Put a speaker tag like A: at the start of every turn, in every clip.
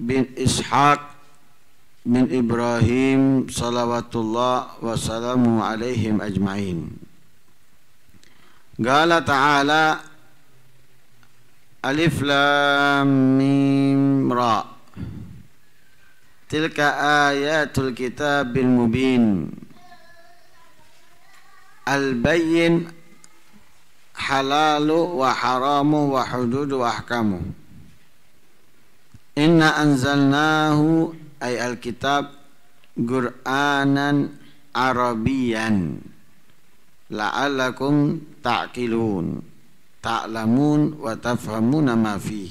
A: بن إسحاق من إبراهيم صلوات الله وسلامه عليهم أجمعين قال تعالى ألف لام ميم را تلك آيات الكتاب المبين البين حلال وحرام وحدود وأحكامه Inna anzalnahu ay alkitab Qur'anan Arabian la'allakum ta'qilun ta'lamun wa tafhamuna ma fi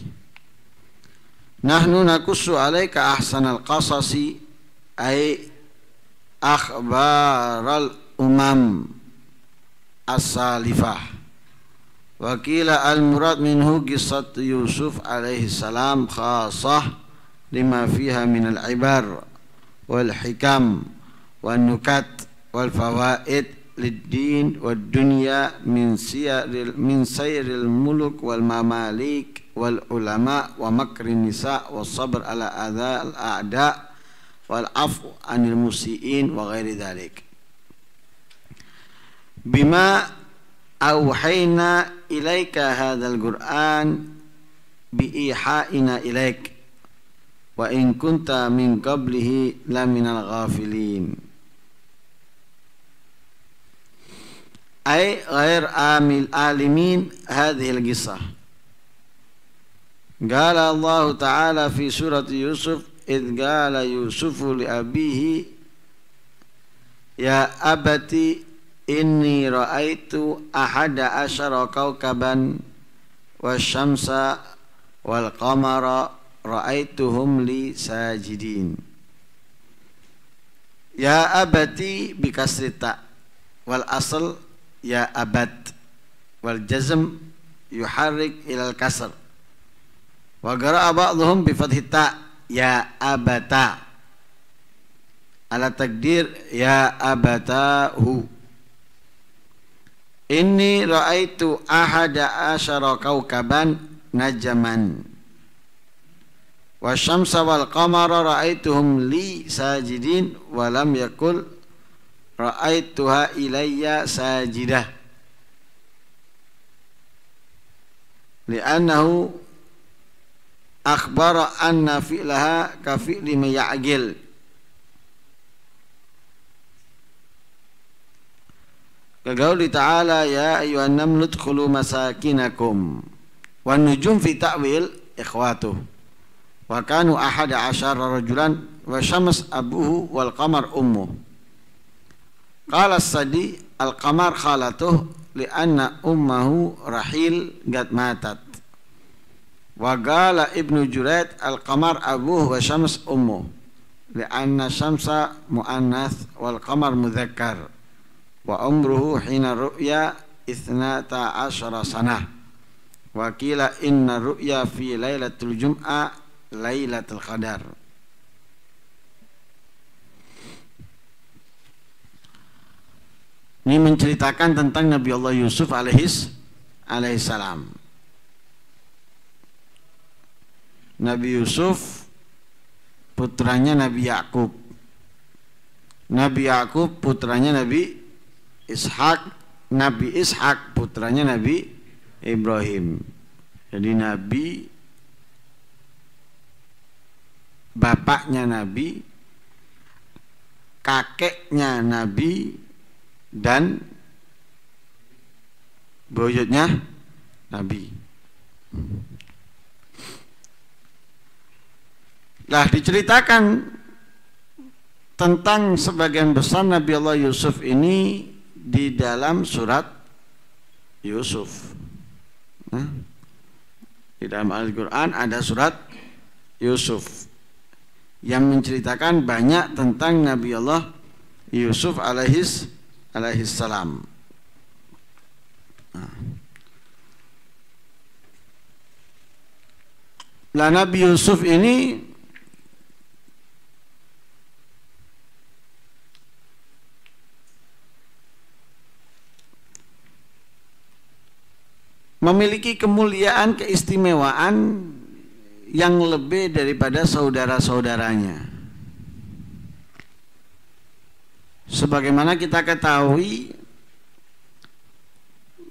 A: Nahnu nakussu alaika ahsanal qasasi ay akhbaral umam as-salifah وقيل المراد منه قصة يوسف عليه السلام خاصة لما فيها من العبر والحكم والنكت والفوائد للدين والدنيا من سير من سير الملك والمماليك والعلماء ومكر النساء والصبر على أذى الأعداء والعفو عن المسيئين وغير ذلك بما أوحينا إليك هذا القرآن بإيحائنا إليك وإن كنت من قبله لمن الغافلين أي غير آمل آلمين هذه القصة قال الله تعالى في سورة يوسف إذ قال يوسف لأبيه يا أبت Inni ra'aitu ahada asyara kaukaban wasyamsa wal qamara ra'aituhum li sajidin. Ya abati bikasrita wal asal ya abad wal jazm yuharrik ilal kasr. Wa qara'a ba'dhum bifadhita ya abata. Ala takdir ya abatahu. Inni ra'aitu ahada asyara kaukaban najaman wa syamsa wal qamara ra'aituhum li sajidin wa lam yakul ra'aituha ilayya sajidah li'annahu akhbara anna fi'laha ka fi'li mayagil Kegauli ta'ala ya ayuhan namlut kulu masakinakum. Wan nujum fi ta'wil ikhwatuh. Wa kanu ahada asyara rajulan wa syams abuhu wal qamar Kala Qala sadi al-qamar khalatuh li'anna ummahu rahil gad matat. Wa qala ibnu jurat al-qamar abuhu wa syams ummuh. Li'anna syamsa mu'annath wal qamar wa umruhu hina ru'ya isnata asyara sanah wa kila inna ru'ya fi lailatul jum'a lailatul qadar ini menceritakan tentang Nabi Allah Yusuf alaihis alaihissalam Nabi Yusuf putranya Nabi Yakub Nabi Yakub putranya Nabi Ishak Nabi Ishak putranya Nabi Ibrahim jadi Nabi bapaknya Nabi kakeknya Nabi dan buyutnya Nabi lah diceritakan tentang sebagian besar Nabi Allah Yusuf ini di dalam surat Yusuf. Di dalam Al-Quran ada surat Yusuf yang menceritakan banyak tentang Nabi Allah Yusuf alaihis alaihis salam. Nah, Nabi Yusuf ini memiliki kemuliaan keistimewaan yang lebih daripada saudara-saudaranya. Sebagaimana kita ketahui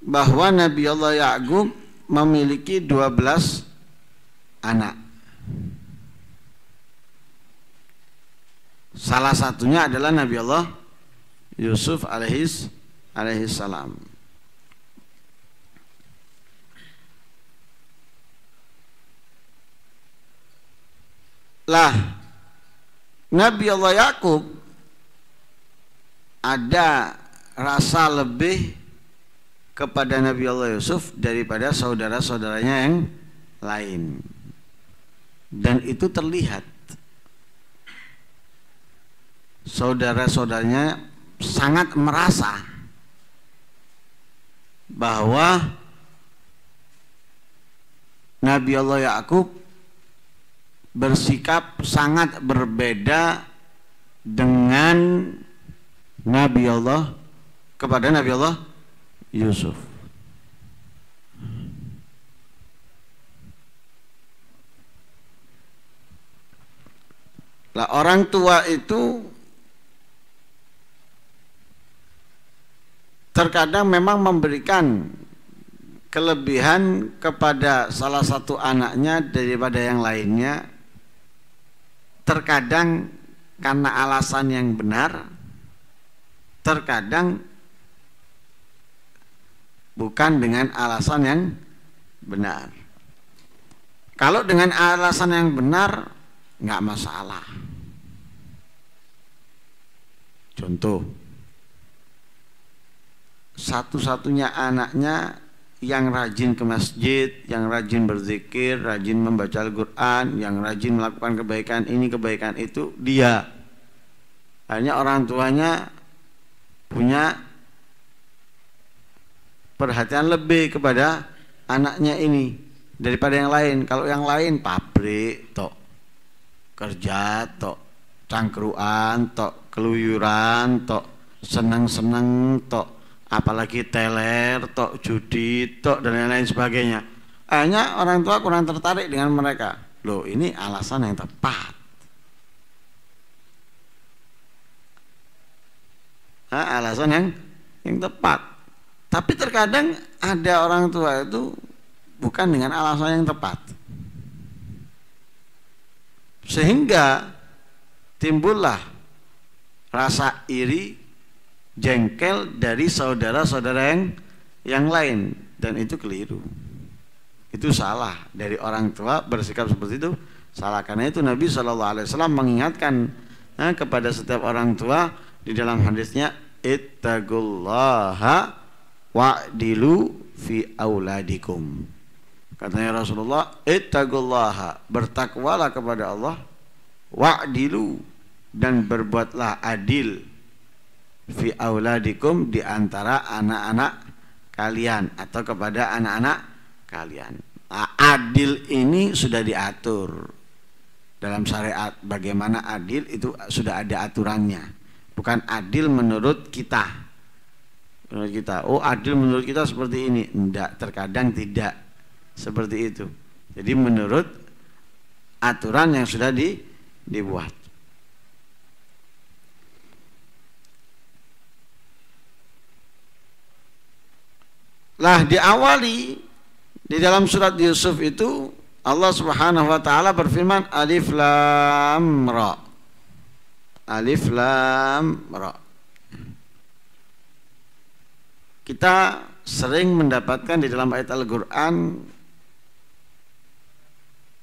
A: bahwa Nabi Allah Yaqub memiliki 12 anak. Salah satunya adalah Nabi Allah Yusuf alaihis alaihis salam. Lah Nabi Allah Yakub ada rasa lebih kepada Nabi Allah Yusuf daripada saudara-saudaranya yang lain. Dan itu terlihat saudara-saudaranya sangat merasa bahwa Nabi Allah Yakub bersikap sangat berbeda dengan Nabi Allah kepada Nabi Allah Yusuf. Lah orang tua itu terkadang memang memberikan kelebihan kepada salah satu anaknya daripada yang lainnya terkadang karena alasan yang benar, terkadang bukan dengan alasan yang benar. Kalau dengan alasan yang benar, nggak masalah. Contoh, satu-satunya anaknya yang rajin ke masjid, yang rajin berzikir, rajin membaca Al-Quran, yang rajin melakukan kebaikan ini, kebaikan itu, dia. Hanya orang tuanya punya perhatian lebih kepada anaknya ini daripada yang lain. Kalau yang lain pabrik, tok kerja, tok cangkruan, tok keluyuran, tok senang-senang, tok apalagi teler, tok judi, tok dan lain-lain sebagainya. Hanya orang tua kurang tertarik dengan mereka. Loh, ini alasan yang tepat. Nah, alasan yang yang tepat. Tapi terkadang ada orang tua itu bukan dengan alasan yang tepat. Sehingga timbullah rasa iri, jengkel dari saudara-saudara yang yang lain dan itu keliru. Itu salah dari orang tua bersikap seperti itu salah karena itu Nabi Shallallahu Alaihi Wasallam mengingatkan nah, kepada setiap orang tua di dalam hadisnya ittaqullaha dilu fi auladikum katanya Rasulullah ittaqullaha bertakwalah kepada Allah wa dilu dan berbuatlah adil fi auladikum di antara anak-anak kalian atau kepada anak-anak kalian. Ah, adil ini sudah diatur dalam syariat bagaimana adil itu sudah ada aturannya. Bukan adil menurut kita. Menurut kita, oh adil menurut kita seperti ini. Enggak, terkadang tidak seperti itu. Jadi menurut aturan yang sudah di, dibuat. Nah diawali di dalam surat Yusuf itu Allah Subhanahu wa taala berfirman Alif Lam Ra. Alif Lam Ra. Kita sering mendapatkan di dalam ayat Al-Qur'an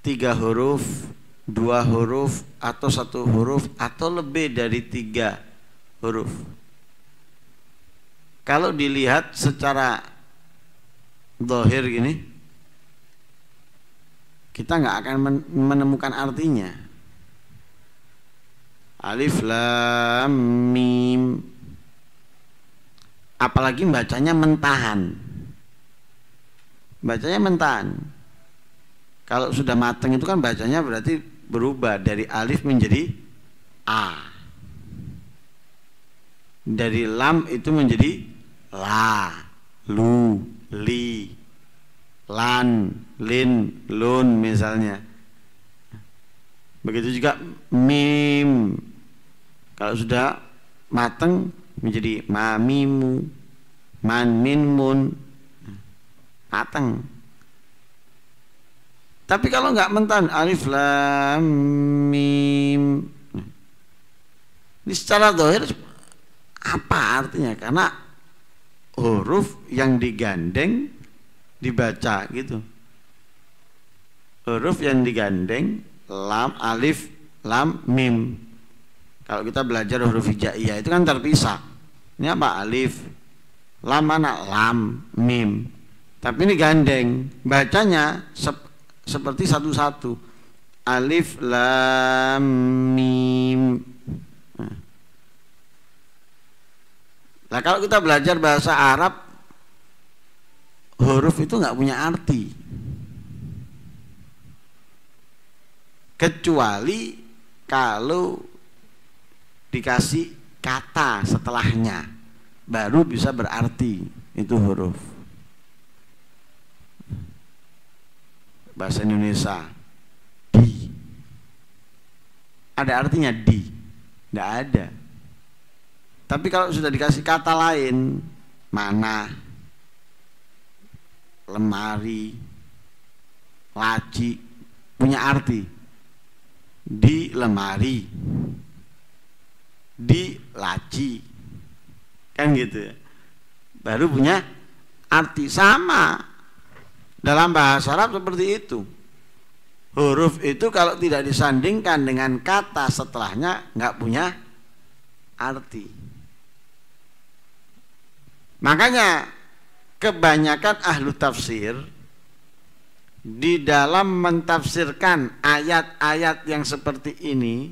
A: tiga huruf, dua huruf atau satu huruf atau lebih dari tiga huruf. Kalau dilihat secara dohir gini kita nggak akan menemukan artinya alif lam mim apalagi bacanya mentahan bacanya mentahan kalau sudah mateng itu kan bacanya berarti berubah dari alif menjadi a dari lam itu menjadi la lu li lan lin lun misalnya begitu juga mim kalau sudah mateng menjadi mamimu man min mun mateng tapi kalau nggak mentan alif lam mim ini secara dohir apa artinya karena huruf yang digandeng dibaca gitu huruf yang digandeng lam alif lam mim kalau kita belajar huruf hijaiyah itu kan terpisah ini apa alif lam mana lam mim tapi ini gandeng bacanya sep seperti satu-satu alif lam mim Nah kalau kita belajar bahasa Arab, huruf itu nggak punya arti. Kecuali kalau dikasih kata setelahnya, baru bisa berarti itu huruf. Bahasa Indonesia, di. Ada artinya di, tidak ada. Tapi kalau sudah dikasih kata lain, mana, lemari, laci, punya arti. Di lemari, di laci, kan gitu. Ya. Baru punya arti sama dalam bahasa Arab seperti itu. Huruf itu kalau tidak disandingkan dengan kata setelahnya nggak punya arti. Makanya kebanyakan ahlu tafsir di dalam mentafsirkan ayat-ayat yang seperti ini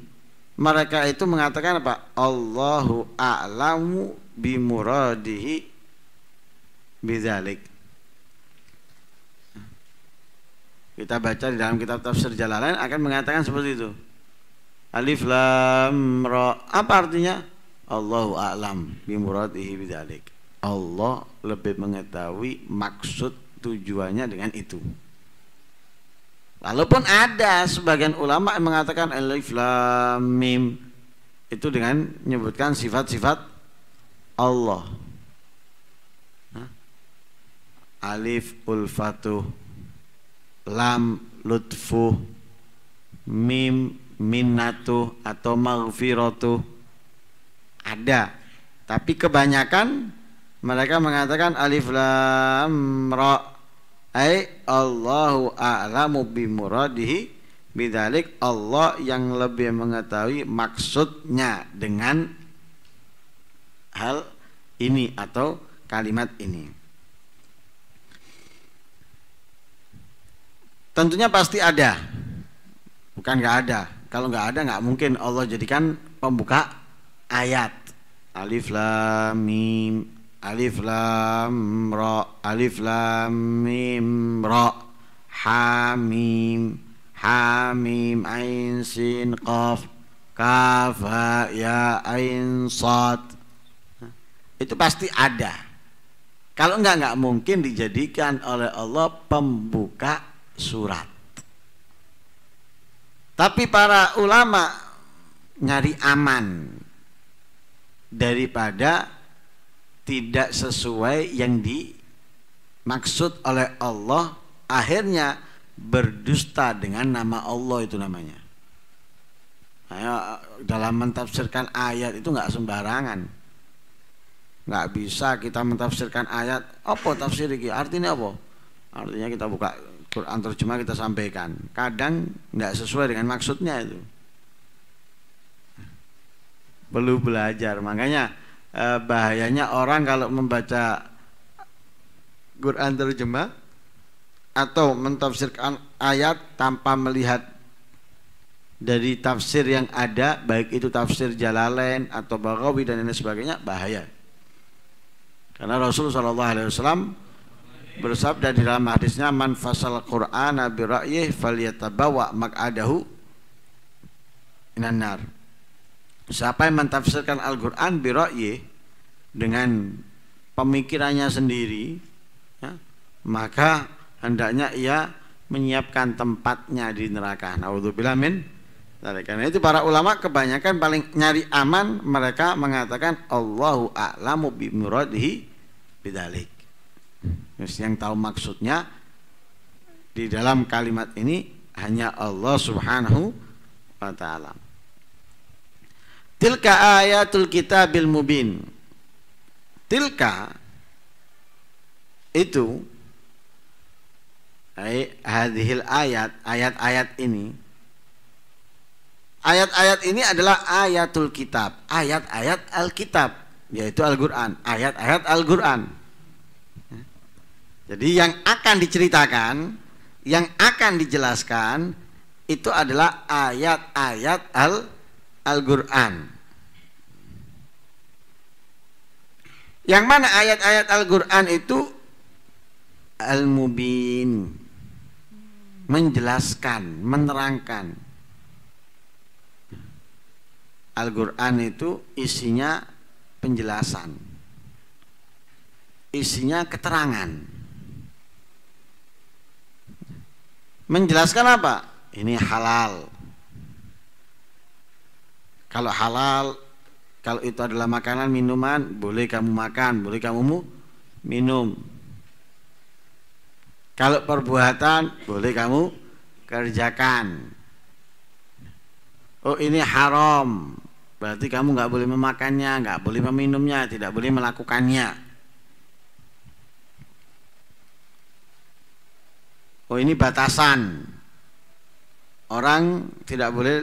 A: mereka itu mengatakan apa? Allahu a'lamu bimuradihi Bidalik. Kita baca di dalam kitab tafsir Jalalain akan mengatakan seperti itu. Alif lam ra. Apa artinya? Allahu a'lam bimuradihi Bidalik. Allah lebih mengetahui maksud tujuannya dengan itu. Walaupun ada sebagian ulama yang mengatakan alif lam mim itu dengan menyebutkan sifat-sifat Allah. Hah? Alif ulfatu lam lutfu mim minnatu atau maghfiratu Ada. Tapi kebanyakan mereka mengatakan alif lam ra ai Allahu a'lamu bi muradihi Allah yang lebih mengetahui maksudnya dengan hal ini atau kalimat ini. Tentunya pasti ada, bukan nggak ada. Kalau nggak ada nggak mungkin Allah jadikan pembuka ayat. Alif lam mim Alif lam ra alif lam mim ra hamim hamim ain sin qaf kaf ya ain sad itu pasti ada kalau enggak enggak mungkin dijadikan oleh Allah pembuka surat tapi para ulama nyari aman daripada tidak sesuai yang dimaksud oleh Allah akhirnya berdusta dengan nama Allah itu namanya dalam mentafsirkan ayat itu nggak sembarangan nggak bisa kita mentafsirkan ayat apa tafsir ini artinya apa artinya kita buka Quran terjemah kita sampaikan kadang nggak sesuai dengan maksudnya itu perlu belajar makanya Eh, bahayanya orang kalau membaca Quran terjemah atau mentafsirkan ayat tanpa melihat dari tafsir yang ada baik itu tafsir Jalalain atau Baghawi dan lain sebagainya bahaya karena Rasul Shallallahu Alaihi Wasallam bersabda di dalam hadisnya man fasal Quran Nabi ra'yih faliyatabawa makadahu inanar Siapa yang mentafsirkan Al-Quran biroye dengan pemikirannya sendiri, ya, maka hendaknya ia menyiapkan tempatnya di neraka. Naudzubillah min. Karena itu para ulama kebanyakan paling nyari aman mereka mengatakan Allahu a'lamu bimuradihi bidalik. Terus yang tahu maksudnya di dalam kalimat ini hanya Allah Subhanahu wa taala. Tilka ayatul kitabil mubin. Tilka itu eh, hadhil ayat, ayat-ayat ini Ayat-ayat ini adalah ayatul kitab, ayat-ayat Alkitab, yaitu Al-Qur'an, ayat-ayat Al-Qur'an. Jadi yang akan diceritakan, yang akan dijelaskan itu adalah ayat-ayat Al-Qur'an. al quran al Yang mana ayat-ayat Al-Quran itu Al-Mubin Menjelaskan, menerangkan Al-Quran itu isinya penjelasan Isinya keterangan Menjelaskan apa? Ini halal Kalau halal kalau itu adalah makanan, minuman, boleh kamu makan, boleh kamu minum. Kalau perbuatan, boleh kamu kerjakan. Oh ini haram, berarti kamu nggak boleh memakannya, nggak boleh meminumnya, tidak boleh melakukannya. Oh ini batasan Orang tidak boleh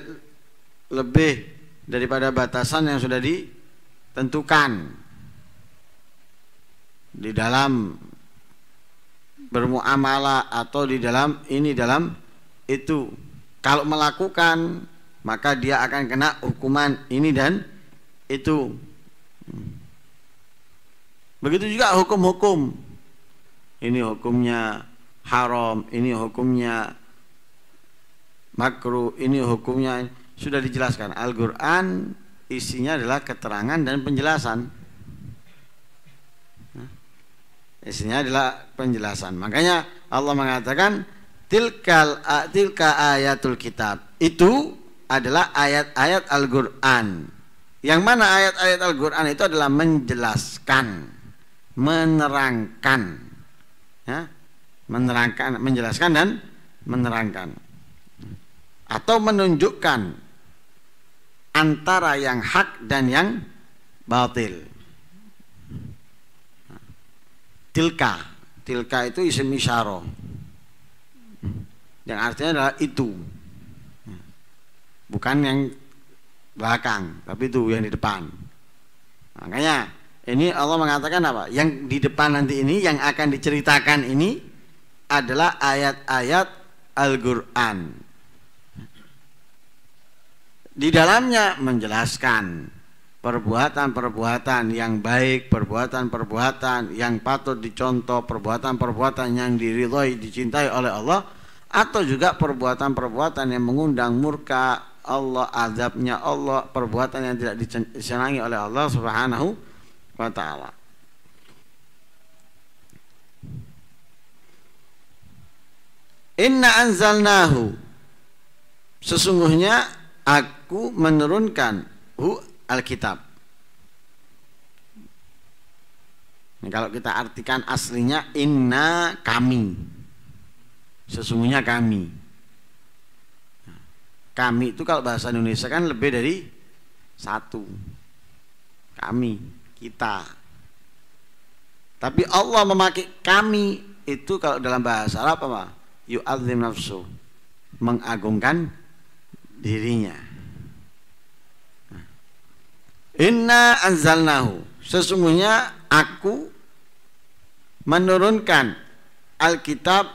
A: lebih daripada batasan yang sudah ditentukan di dalam bermuamalah atau di dalam ini dalam itu kalau melakukan maka dia akan kena hukuman ini dan itu begitu juga hukum-hukum ini hukumnya haram ini hukumnya makruh ini hukumnya sudah dijelaskan Al-Quran isinya adalah keterangan dan penjelasan isinya adalah penjelasan makanya Allah mengatakan tilkal tilka ayatul kitab itu adalah ayat-ayat Al-Quran yang mana ayat-ayat Al-Quran itu adalah menjelaskan menerangkan ya, menerangkan menjelaskan dan menerangkan atau menunjukkan antara yang hak dan yang batil. Tilka, tilka itu isim isyaro. Yang artinya adalah itu. Bukan yang belakang, tapi itu yang di depan. Makanya ini Allah mengatakan apa? Yang di depan nanti ini yang akan diceritakan ini adalah ayat-ayat Al-Qur'an di dalamnya menjelaskan perbuatan-perbuatan yang baik, perbuatan-perbuatan yang patut dicontoh, perbuatan-perbuatan yang diridhoi, dicintai oleh Allah atau juga perbuatan-perbuatan yang mengundang murka Allah, azabnya Allah, perbuatan yang tidak disenangi oleh Allah Subhanahu wa taala. Inna anzalnahu Sesungguhnya aku menurunkan hu Alkitab. Nah, kalau kita artikan aslinya inna kami. Sesungguhnya kami. Kami itu kalau bahasa Indonesia kan lebih dari satu. Kami, kita. Tapi Allah memakai kami itu kalau dalam bahasa Arab apa? Yu'adzim nafsu. Mengagungkan dirinya. Inna anzalnahu. Sesungguhnya aku menurunkan Alkitab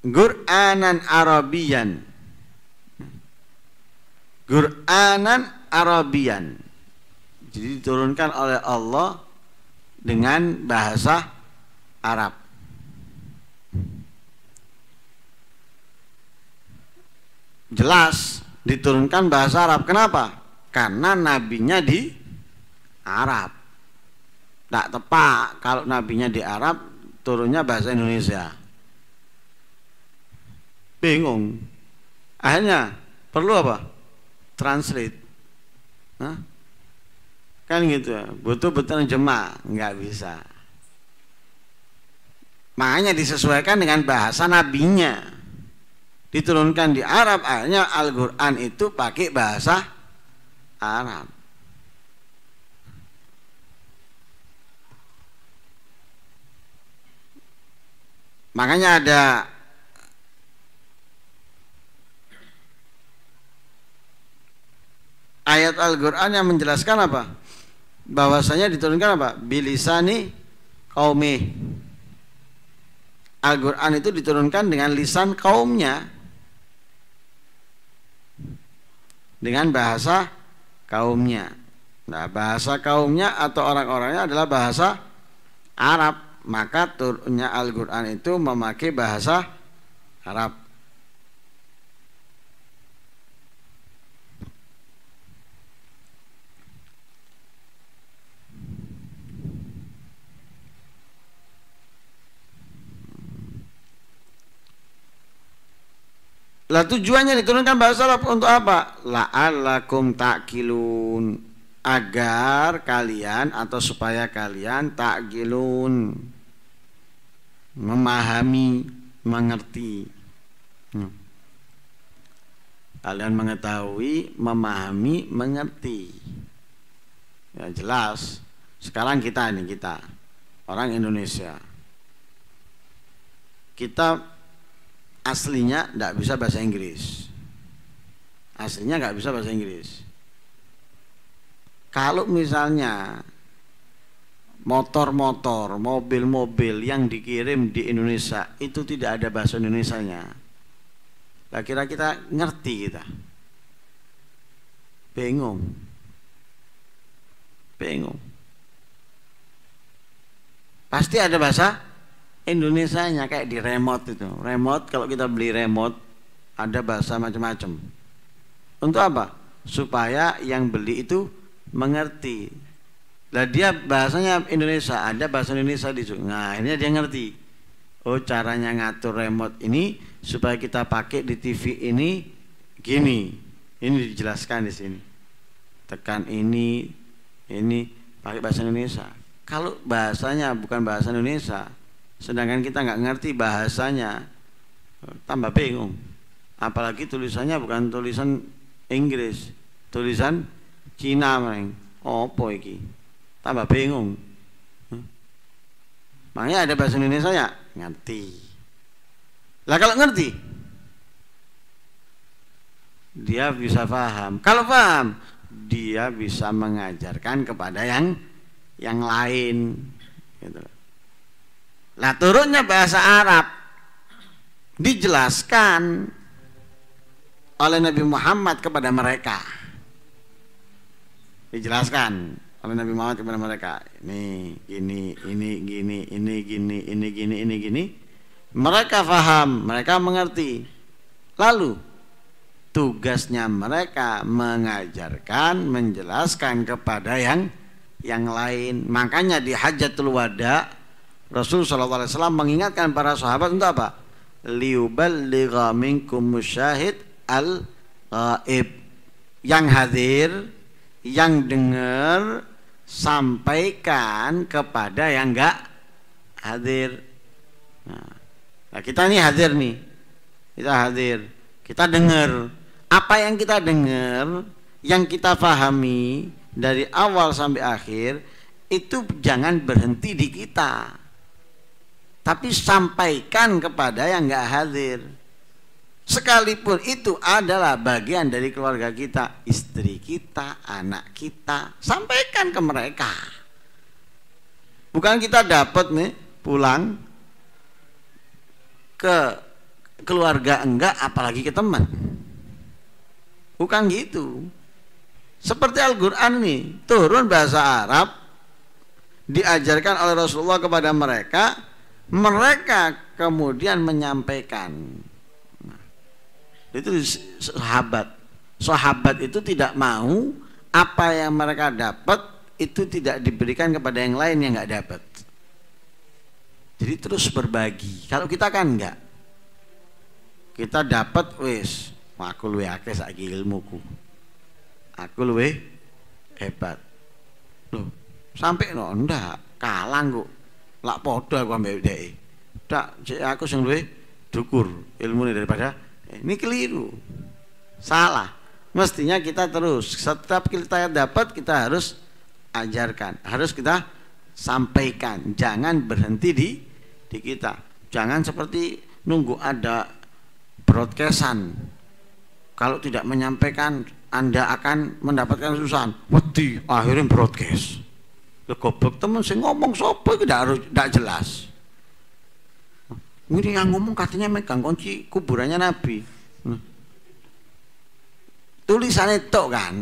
A: Qur'anan Arabian. Qur'anan Arabian. Jadi diturunkan oleh Allah dengan bahasa Arab. Jelas diturunkan bahasa Arab. Kenapa? karena nabinya di Arab. Tak tepat kalau nabinya di Arab turunnya bahasa Indonesia. Bingung. Akhirnya perlu apa? Translate. Hah? Kan gitu. Butuh betul jemaah nggak bisa. Makanya disesuaikan dengan bahasa nabinya. Diturunkan di Arab, akhirnya Al-Qur'an itu pakai bahasa Arab. Makanya ada ayat Al-Quran yang menjelaskan apa? Bahwasanya diturunkan apa? Bilisani kaumi. Al-Quran itu diturunkan dengan lisan kaumnya. Dengan bahasa kaumnya. Nah, bahasa kaumnya atau orang-orangnya adalah bahasa Arab. Maka turunnya Al-Quran itu memakai bahasa Arab. Lah tujuannya diturunkan bahasa Arab untuk apa? La'allakum ta'kilun. Agar kalian atau supaya kalian ta'kilun. Memahami, mengerti. Hmm. Kalian mengetahui, memahami, mengerti. Ya jelas. Sekarang kita ini kita orang Indonesia. Kita aslinya tidak bisa bahasa Inggris. Aslinya nggak bisa bahasa Inggris. Kalau misalnya motor-motor, mobil-mobil yang dikirim di Indonesia itu tidak ada bahasa Indonesianya. Lah kira kita ngerti kita. Bingung. Bingung. Pasti ada bahasa nya kayak di remote itu. Remote kalau kita beli remote ada bahasa macam-macam. Untuk apa? Supaya yang beli itu mengerti. Lah dia bahasanya Indonesia, ada bahasa Indonesia di situ. Nah, akhirnya dia ngerti. Oh, caranya ngatur remote ini supaya kita pakai di TV ini gini. Ini dijelaskan di sini. Tekan ini, ini pakai bahasa Indonesia. Kalau bahasanya bukan bahasa Indonesia, sedangkan kita nggak ngerti bahasanya tambah bingung apalagi tulisannya bukan tulisan Inggris tulisan Cina mereng opo iki tambah bingung makanya ada bahasa Indonesia ya ngerti lah kalau ngerti dia bisa paham kalau paham dia bisa mengajarkan kepada yang yang lain gitu lah turunnya bahasa Arab dijelaskan oleh Nabi Muhammad kepada mereka. Dijelaskan oleh Nabi Muhammad kepada mereka. Ini, ini, ini, gini, ini, gini, ini, gini, ini, gini. Mereka faham, mereka mengerti. Lalu tugasnya mereka mengajarkan, menjelaskan kepada yang yang lain. Makanya di Hajatul Wada Rasul SAW mengingatkan para sahabat untuk apa? Liuballigha minkum musyahid al ghaib yang hadir yang dengar sampaikan kepada yang enggak hadir nah, nah kita ini hadir nih kita hadir kita dengar apa yang kita dengar yang kita pahami dari awal sampai akhir itu jangan berhenti di kita tapi sampaikan kepada yang nggak hadir sekalipun itu adalah bagian dari keluarga kita istri kita anak kita sampaikan ke mereka bukan kita dapat nih pulang ke keluarga enggak apalagi ke teman bukan gitu seperti Al-Quran nih turun bahasa Arab diajarkan oleh Rasulullah kepada mereka mereka kemudian menyampaikan itu sahabat sahabat itu tidak mau apa yang mereka dapat itu tidak diberikan kepada yang lain yang nggak dapat jadi terus berbagi kalau kita kan nggak kita dapat wes aku luwe akeh saiki ilmuku aku luwe hebat loh sampai no ndak kalah kok lak podo aku ambek dhek e. tak cek aku sing luwe dukur ilmune daripada eh, ini keliru salah mestinya kita terus setiap kita dapat kita harus ajarkan harus kita sampaikan jangan berhenti di di kita jangan seperti nunggu ada broadcastan kalau tidak menyampaikan anda akan mendapatkan susahan. wedi akhirnya broadcast Lho goblok temen sing ngomong sapa iki harus ndak jelas. Ini yang ngomong katanya megang kunci kuburannya Nabi. Hmm. Tulisannya itu kan.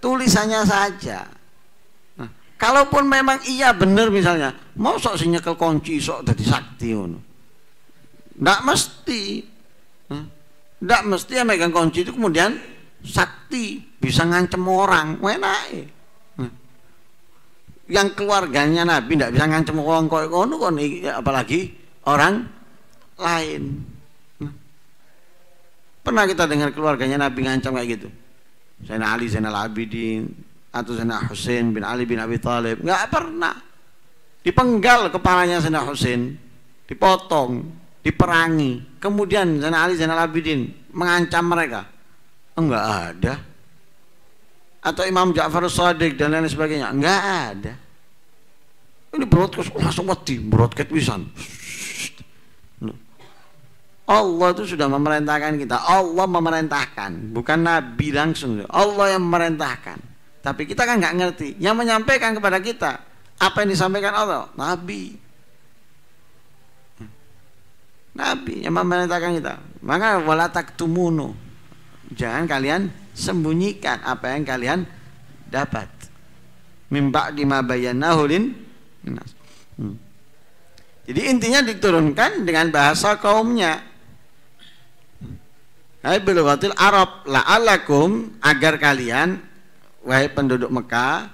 A: Tulisannya saja. Hmm. kalaupun memang iya benar misalnya, mau sok sinyal ke kunci sok jadi sakti tidak Ndak mesti. tidak hmm. mesti yang megang kunci itu kemudian sakti bisa ngancem orang, enak. E yang keluarganya Nabi tidak bisa ngancam wong kok ngono kon apalagi orang lain. Pernah kita dengar keluarganya Nabi ngancam kayak gitu. Sayyidina Ali, Zainal Abidin, atau Sayyidina Hussein bin Ali bin Abi Thalib, Enggak pernah. Dipenggal kepalanya Sayyidina Hussein, dipotong, diperangi. Kemudian Sayyidina Ali, Zainal Abidin mengancam mereka. Enggak ada atau Imam Ja'far Sadiq dan lain sebagainya enggak ada ini broadcast oh, langsung mati broadcast pisan Allah itu sudah memerintahkan kita Allah memerintahkan bukan Nabi langsung Allah yang memerintahkan tapi kita kan nggak ngerti yang menyampaikan kepada kita apa yang disampaikan Allah Nabi Nabi yang memerintahkan kita maka walatak tumunu jangan kalian sembunyikan apa yang kalian dapat mimba di mabayanahulin hmm. jadi intinya diturunkan dengan bahasa kaumnya Hai bilugatil Arab la alakum agar kalian wahai penduduk Mekah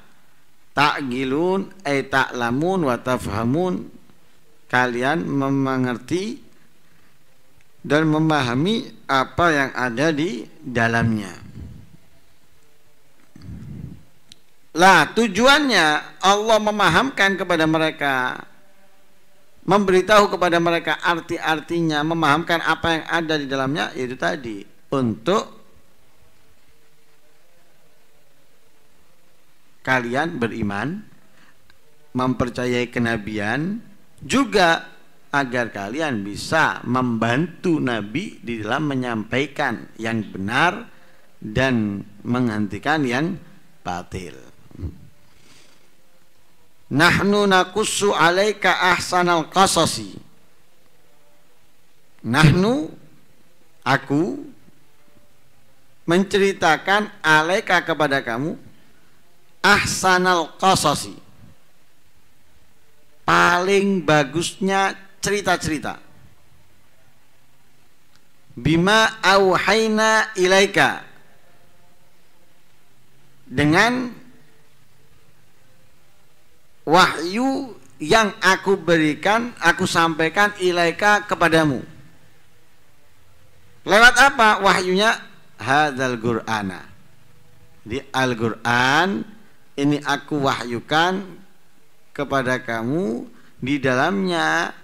A: gilun ay tak lamun watafhamun kalian memahami dan memahami apa yang ada di dalamnya. Lah tujuannya Allah memahamkan kepada mereka Memberitahu kepada mereka arti-artinya Memahamkan apa yang ada di dalamnya Itu tadi Untuk Kalian beriman Mempercayai kenabian Juga agar kalian bisa membantu Nabi di dalam menyampaikan yang benar dan menghentikan yang batil. Nahnu nakussu alaika ahsanal qasasi. Nahnu aku menceritakan alaika kepada kamu ahsanal qasasi. Paling bagusnya cerita-cerita. Bima auhaina ilaika dengan wahyu yang aku berikan, aku sampaikan ilaika kepadamu. Lewat apa wahyunya? hadal Qur'ana. Di Al-Qur'an ini aku wahyukan kepada kamu di dalamnya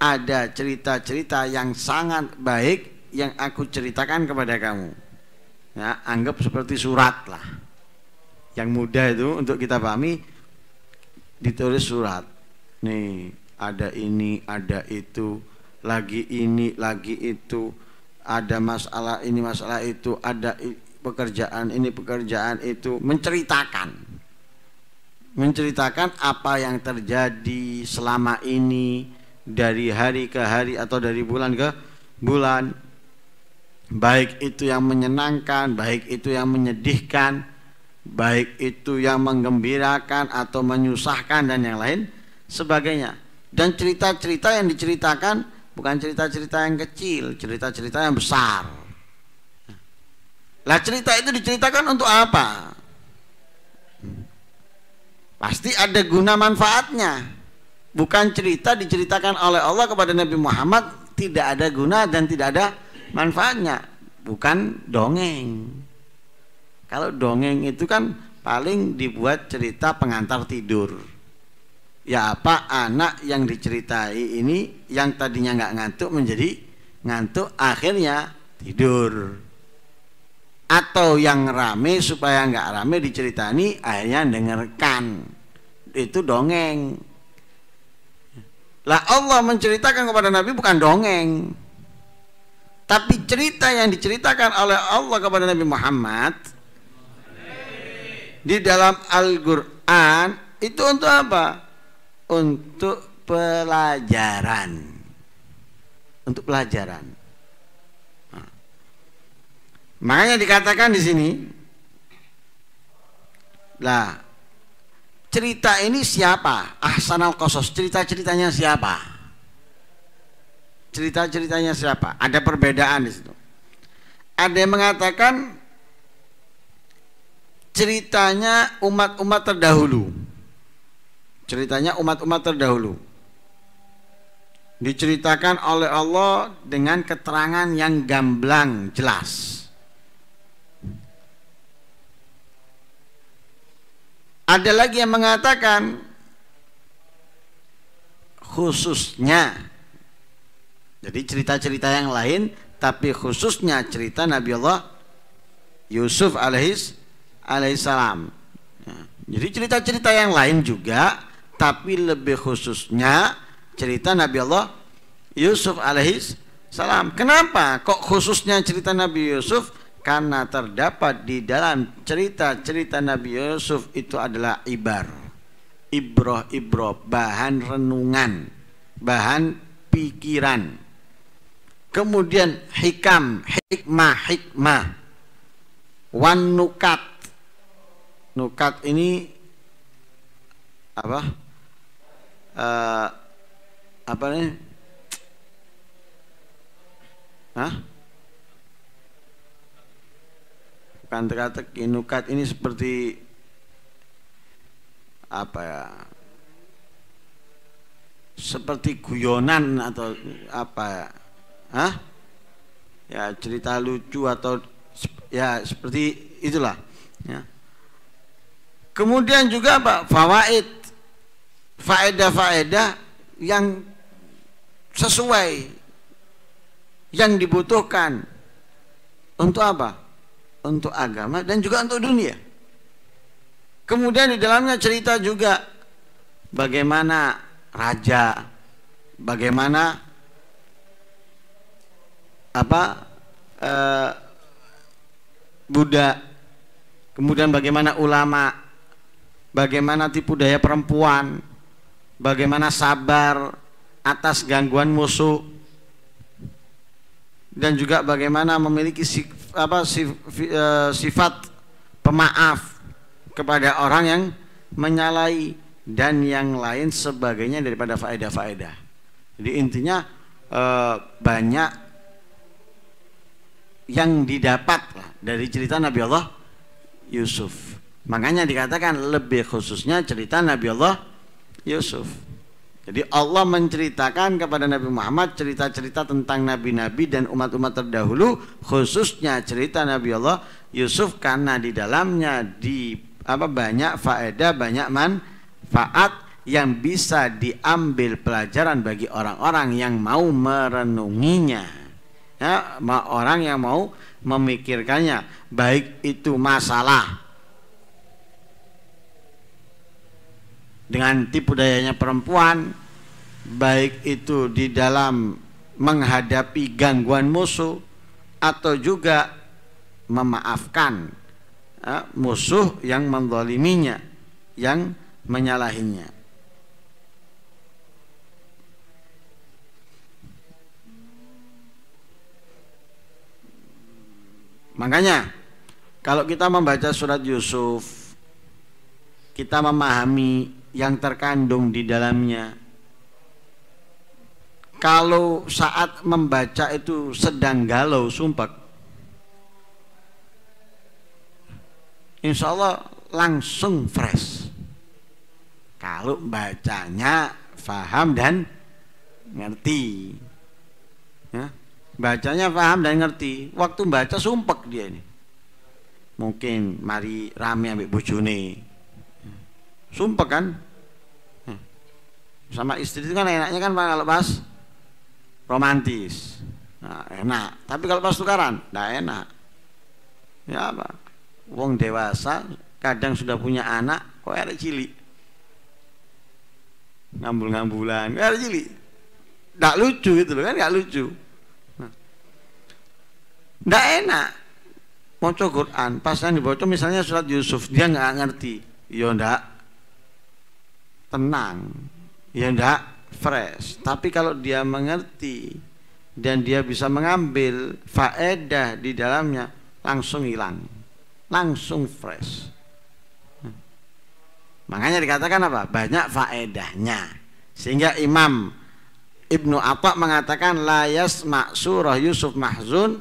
A: ada cerita-cerita yang sangat baik yang aku ceritakan kepada kamu. Ya, anggap seperti surat lah. Yang mudah itu untuk kita pahami ditulis surat nih ada ini ada itu lagi ini lagi itu ada masalah ini masalah itu ada pekerjaan ini pekerjaan itu menceritakan menceritakan apa yang terjadi selama ini dari hari ke hari atau dari bulan ke bulan baik itu yang menyenangkan baik itu yang menyedihkan baik itu yang menggembirakan atau menyusahkan dan yang lain sebagainya dan cerita-cerita yang diceritakan bukan cerita-cerita yang kecil cerita-cerita yang besar lah cerita itu diceritakan untuk apa pasti ada guna manfaatnya bukan cerita diceritakan oleh Allah kepada Nabi Muhammad tidak ada guna dan tidak ada manfaatnya bukan dongeng kalau dongeng itu kan paling dibuat cerita pengantar tidur. Ya apa anak yang diceritai ini yang tadinya nggak ngantuk menjadi ngantuk akhirnya tidur. Atau yang rame supaya nggak rame diceritani akhirnya dengarkan itu dongeng. Lah Allah menceritakan kepada Nabi bukan dongeng. Tapi cerita yang diceritakan oleh Allah kepada Nabi Muhammad di dalam Al-Qur'an itu untuk apa? Untuk pelajaran. Untuk pelajaran. Nah. Makanya dikatakan di sini lah cerita ini siapa? Ahsan al Kosos. cerita-ceritanya siapa? Cerita-ceritanya siapa? Ada perbedaan di situ. Ada yang mengatakan ceritanya umat-umat terdahulu. Ceritanya umat-umat terdahulu. Diceritakan oleh Allah dengan keterangan yang gamblang jelas. Ada lagi yang mengatakan khususnya jadi cerita-cerita yang lain tapi khususnya cerita Nabi Allah Yusuf alaihis alaihissalam. Ya. jadi cerita-cerita yang lain juga, tapi lebih khususnya cerita Nabi Allah Yusuf alaihissalam. Kenapa? Kok khususnya cerita Nabi Yusuf? Karena terdapat di dalam cerita-cerita Nabi Yusuf itu adalah ibar, ibroh-ibroh, bahan renungan, bahan pikiran. Kemudian hikam, hikmah, hikmah, wanukat, nukat ini apa uh, apa nih Hah? bukan teka nukat ini seperti apa ya seperti guyonan atau apa ya Hah? ya cerita lucu atau ya seperti itulah ya Kemudian juga apa? Fawaid. Faedah-faedah yang sesuai yang dibutuhkan untuk apa? Untuk agama dan juga untuk dunia. Kemudian di dalamnya cerita juga bagaimana raja, bagaimana apa e, eh, Buddha, kemudian bagaimana ulama, bagaimana tipu daya perempuan, bagaimana sabar atas gangguan musuh, dan juga bagaimana memiliki sif, apa, sif, eh, sifat pemaaf kepada orang yang menyalahi dan yang lain sebagainya daripada faedah-faedah. Jadi intinya eh, banyak yang didapat dari cerita Nabi Allah Yusuf. Makanya dikatakan lebih khususnya cerita Nabi Allah Yusuf. Jadi Allah menceritakan kepada Nabi Muhammad cerita-cerita tentang nabi-nabi dan umat-umat terdahulu, khususnya cerita Nabi Allah Yusuf karena di dalamnya di apa banyak faedah, banyak manfaat yang bisa diambil pelajaran bagi orang-orang yang mau merenunginya. Ya, orang yang mau memikirkannya, baik itu masalah dengan tipu dayanya perempuan baik itu di dalam menghadapi gangguan musuh atau juga memaafkan eh, musuh yang mendoliminya yang menyalahinya Makanya kalau kita membaca surat Yusuf kita memahami yang terkandung di dalamnya kalau saat membaca itu sedang galau sumpah Insya Allah langsung fresh kalau bacanya faham dan ngerti ya, bacanya faham dan ngerti waktu baca sumpek dia ini mungkin mari rame ambil bujune Sumpah kan? Hmm. Sama istri itu kan enaknya kan kalau pas romantis. Nah, enak. Tapi kalau pas tukaran, enggak enak. Ya apa? Wong dewasa kadang sudah punya anak, kok ada cili Ngambul-ngambulan, ada cili tidak lucu itu kan, nggak lucu. tidak nah. enak. Mau Quran, pas yang dibaca misalnya surat Yusuf, dia nggak ngerti. yo ya ndak, tenang ya enggak fresh tapi kalau dia mengerti dan dia bisa mengambil faedah di dalamnya langsung hilang langsung fresh hmm. makanya dikatakan apa banyak faedahnya sehingga imam Ibnu Atta mengatakan la yasma surah Yusuf Mahzun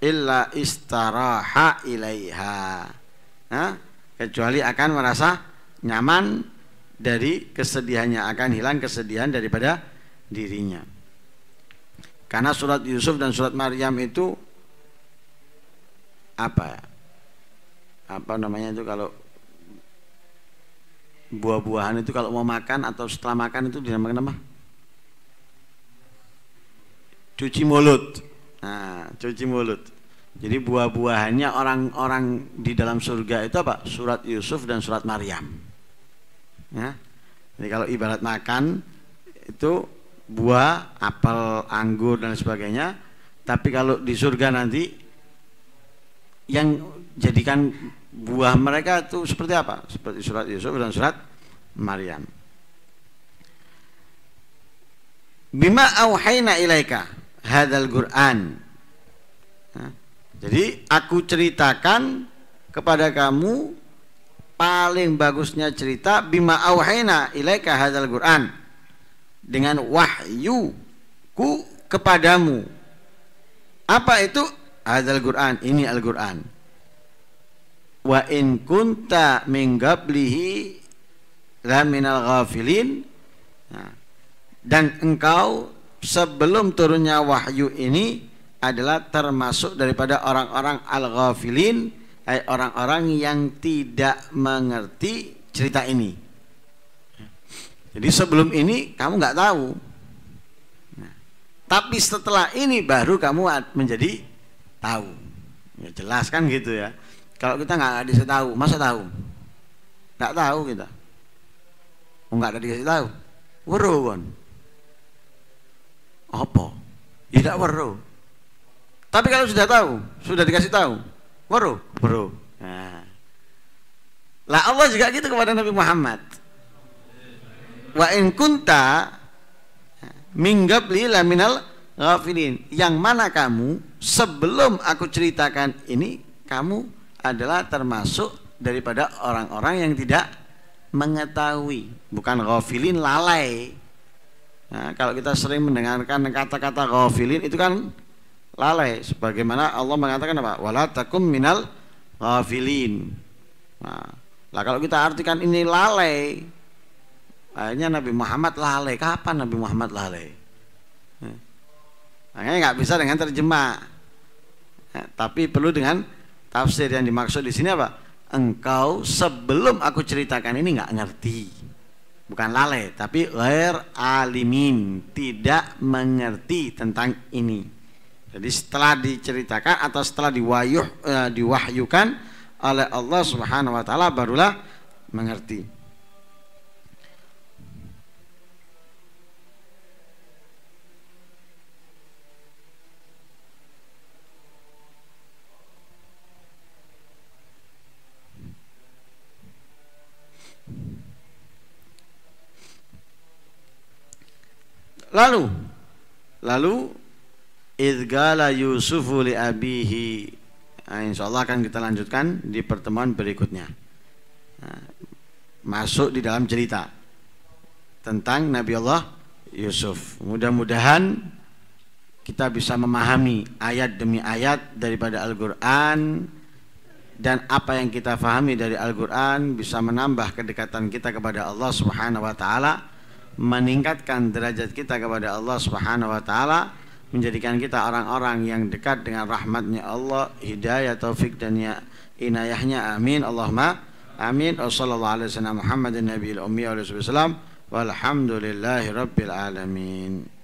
A: illa istaraha ilaiha ha? kecuali akan merasa nyaman dari kesedihannya akan hilang kesedihan daripada dirinya karena surat Yusuf dan surat Maryam itu apa ya? apa namanya itu kalau buah-buahan itu kalau mau makan atau setelah makan itu dinamakan apa? Cuci mulut. Nah, cuci mulut. Jadi buah-buahannya orang-orang di dalam surga itu apa? Surat Yusuf dan surat Maryam. Ya. Jadi kalau ibarat makan itu buah, apel, anggur dan sebagainya. Tapi kalau di surga nanti yang jadikan buah mereka itu seperti apa? Seperti surat Yusuf dan surat Maryam. Bima auhayna ilaika hadal Quran. Ya. jadi aku ceritakan kepada kamu paling bagusnya cerita bima auhayna ilaika hadzal Qur'an dengan wahyu ku kepadamu. Apa itu? Hadzal Qur'an, ini Al-Qur'an. Wa in kunta min qablihi la minal ghafilin. Nah, dan engkau sebelum turunnya wahyu ini adalah termasuk daripada orang-orang al-ghafilin Eh, orang-orang yang tidak mengerti cerita ini. Jadi sebelum ini kamu nggak tahu, nah, tapi setelah ini baru kamu menjadi tahu. Ya, jelas kan gitu ya. Kalau kita nggak dikasih tahu, masa tahu? Nggak tahu kita. Nggak ada dikasih tahu. Weruh kan? Apa? Tidak weruh. Tapi kalau sudah tahu, sudah dikasih tahu, Waru, waru. Nah. Lah Allah juga gitu kepada Nabi Muhammad. Wa in kunta lila laminal ghafilin. Yang mana kamu sebelum aku ceritakan ini kamu adalah termasuk daripada orang-orang yang tidak mengetahui, bukan ghafilin lalai. Nah, kalau kita sering mendengarkan kata-kata ghafilin itu kan lalai sebagaimana Allah mengatakan apa Walatakum minal ghafilin nah, lah kalau kita artikan ini lalai akhirnya Nabi Muhammad lalai kapan Nabi Muhammad lalai makanya hmm. nggak bisa dengan terjemah nah, tapi perlu dengan tafsir yang dimaksud di sini apa engkau sebelum aku ceritakan ini nggak ngerti bukan lalai tapi ler alimin tidak mengerti tentang ini jadi setelah diceritakan atau setelah diwayuh eh, diwahyukan oleh Allah Subhanahu wa taala barulah mengerti. Lalu lalu Idgala Yusufu li abihi. Nah, insya Allah akan kita lanjutkan di pertemuan berikutnya. Nah, masuk di dalam cerita tentang Nabi Allah Yusuf. Mudah-mudahan kita bisa memahami ayat demi ayat daripada Al-Quran dan apa yang kita fahami dari Al-Quran bisa menambah kedekatan kita kepada Allah Subhanahu wa Ta'ala, meningkatkan derajat kita kepada Allah Subhanahu wa Ta'ala menjadikan kita orang-orang yang dekat dengan rahmatnya Allah hidayah taufik dan ya inayahnya amin Allahumma amin wassalamualaikum alaihi wasallam wasallam walhamdulillahi rabbil alamin